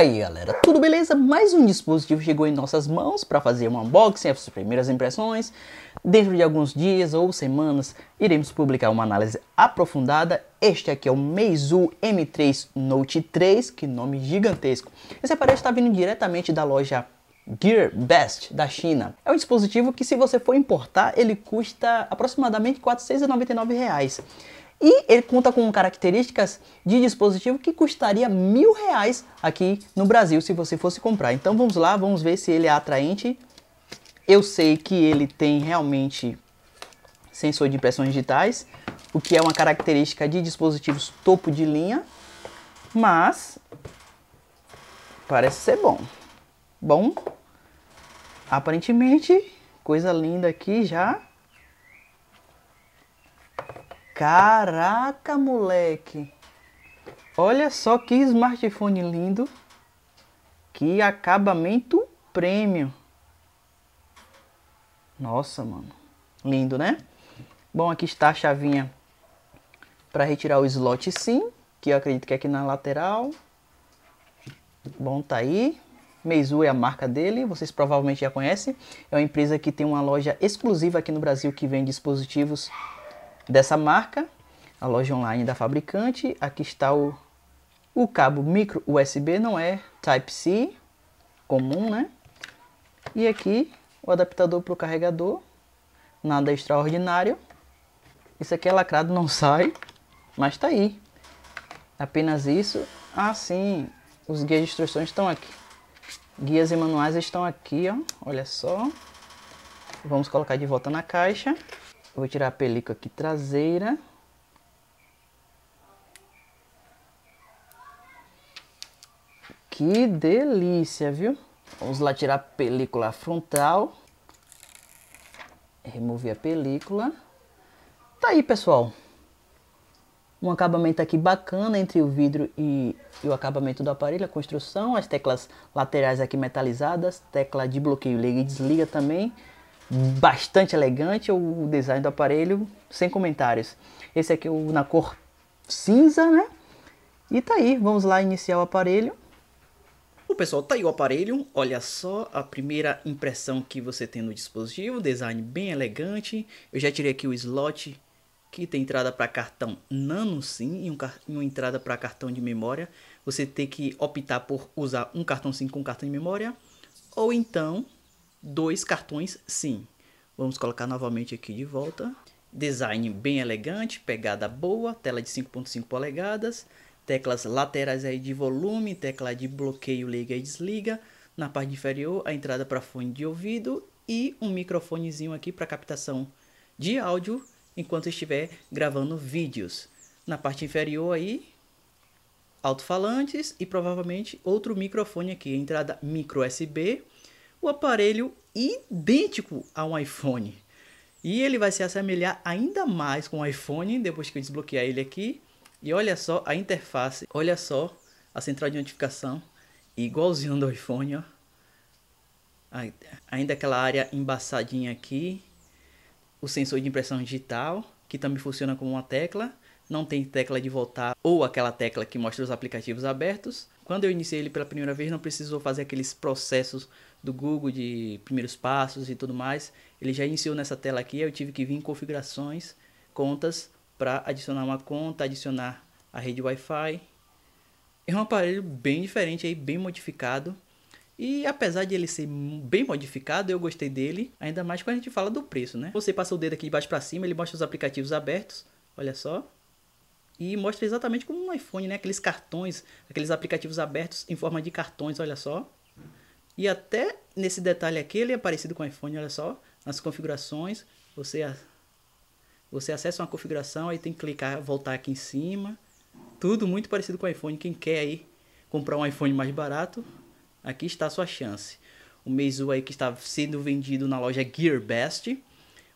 aí galera, tudo beleza? Mais um dispositivo chegou em nossas mãos para fazer um unboxing, as primeiras impressões. Dentro de alguns dias ou semanas iremos publicar uma análise aprofundada. Este aqui é o Meizu M3 Note 3, que nome gigantesco. Esse aparelho está vindo diretamente da loja Gear Best da China. É um dispositivo que se você for importar, ele custa aproximadamente R$ 499 reais. E ele conta com características de dispositivo que custaria mil reais aqui no Brasil se você fosse comprar. Então vamos lá, vamos ver se ele é atraente. Eu sei que ele tem realmente sensor de impressões digitais, o que é uma característica de dispositivos topo de linha, mas parece ser bom. Bom, aparentemente, coisa linda aqui já Caraca, moleque! Olha só que smartphone lindo! Que acabamento prêmio! Nossa, mano. Lindo, né? Bom, aqui está a chavinha para retirar o slot SIM, que eu acredito que é aqui na lateral. Bom, tá aí. Meizu é a marca dele, vocês provavelmente já conhecem. É uma empresa que tem uma loja exclusiva aqui no Brasil que vende dispositivos dessa marca, a loja online da fabricante. Aqui está o, o cabo micro USB, não é Type-C, comum, né? E aqui o adaptador para o carregador, nada extraordinário. Isso aqui é lacrado, não sai, mas tá aí. Apenas isso. Ah, sim, os guias de instruções estão aqui. Guias e manuais estão aqui, ó. Olha só. Vamos colocar de volta na caixa. Vou tirar a película aqui traseira. Que delícia, viu? Vamos lá tirar a película frontal. Remover a película. Tá aí, pessoal. Um acabamento aqui bacana entre o vidro e, e, o acabamento do aparelho, a construção. As teclas laterais aqui metalizadas, tecla de bloqueio liga e desliga também bastante elegante, o design do aparelho sem comentários. Esse aqui é o na cor cinza, né? E tá aí, vamos lá iniciar o aparelho. o pessoal, tá aí o aparelho, olha só a primeira impressão que você tem no dispositivo, design bem elegante. Eu já tirei aqui o slot que tem entrada para cartão nano SIM e, um, e uma entrada para cartão de memória. Você tem que optar por usar um cartão SIM com cartão de memória ou então dois cartões sim. Vamos colocar novamente aqui de volta. Design bem elegante, pegada boa, tela de 5.5 polegadas, teclas laterais aí de volume, tecla de bloqueio liga e desliga. Na parte inferior, a entrada para fone de ouvido e um microfonezinho aqui para captação de áudio enquanto estiver gravando vídeos. Na parte inferior aí, alto-falantes e provavelmente outro microfone aqui, entrada micro USB o aparelho idêntico a um iPhone. E ele vai se assemelhar ainda mais com o iPhone depois que eu desbloquear ele aqui. E olha só a interface, olha só a central de notificação, igualzinho do iPhone, ó. Ainda aquela área embaçadinha aqui. O sensor de impressão digital, que também funciona como uma tecla. Não tem tecla de voltar ou aquela tecla que mostra os aplicativos abertos. Quando eu iniciei ele pela primeira vez, não precisou fazer aqueles processos do Google de primeiros passos e tudo mais. Ele já iniciou nessa tela aqui, eu tive que vir em configurações, contas, para adicionar uma conta, adicionar a rede Wi-Fi. É um aparelho bem diferente aí, bem modificado. E apesar de ele ser bem modificado, eu gostei dele, ainda mais quando a gente fala do preço, né? Você passa o dedo aqui de baixo para cima, ele mostra os aplicativos abertos, olha só. E mostra exatamente como um iPhone, né? Aqueles cartões, aqueles aplicativos abertos em forma de cartões, olha só. E até nesse detalhe aqui, ele é parecido com o iPhone, olha só. Nas configurações, você, você acessa uma configuração, aí tem que clicar, voltar aqui em cima. Tudo muito parecido com o iPhone. Quem quer aí comprar um iPhone mais barato, aqui está a sua chance. O Meizu aí que está sendo vendido na loja GearBest.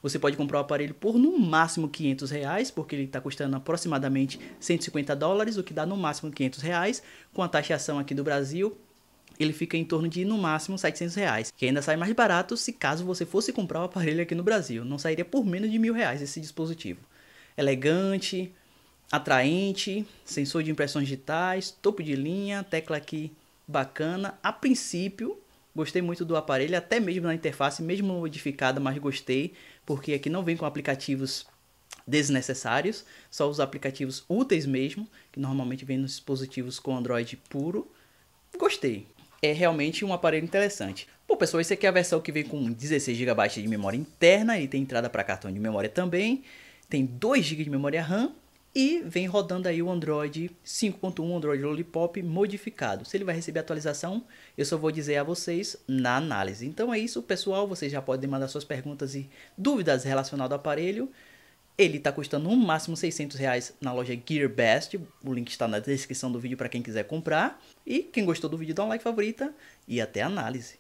Você pode comprar o aparelho por no máximo 500 reais, porque ele está custando aproximadamente 150 dólares, o que dá no máximo 500 reais, com a taxação aqui do Brasil ele fica em torno de no máximo 700 reais, que ainda sai mais barato se caso você fosse comprar o aparelho aqui no Brasil, não sairia por menos de mil reais esse dispositivo. Elegante, atraente, sensor de impressões digitais, topo de linha, tecla aqui bacana. A princípio, gostei muito do aparelho, até mesmo na interface, mesmo modificada, mas gostei, porque aqui não vem com aplicativos desnecessários, só os aplicativos úteis mesmo, que normalmente vem nos dispositivos com Android puro. Gostei, é realmente um aparelho interessante. Bom, pessoal, esse aqui é a versão que vem com 16 GB de memória interna, e tem entrada para cartão de memória também, tem 2 GB de memória RAM e vem rodando aí o Android 5.1 Android Lollipop modificado. Se ele vai receber atualização, eu só vou dizer a vocês na análise. Então é isso, pessoal, vocês já podem mandar suas perguntas e dúvidas relacionadas ao aparelho. Ele está custando no máximo 600 reais na loja GearBest. O link está na descrição do vídeo para quem quiser comprar. E quem gostou do vídeo, dá um like favorita e até análise.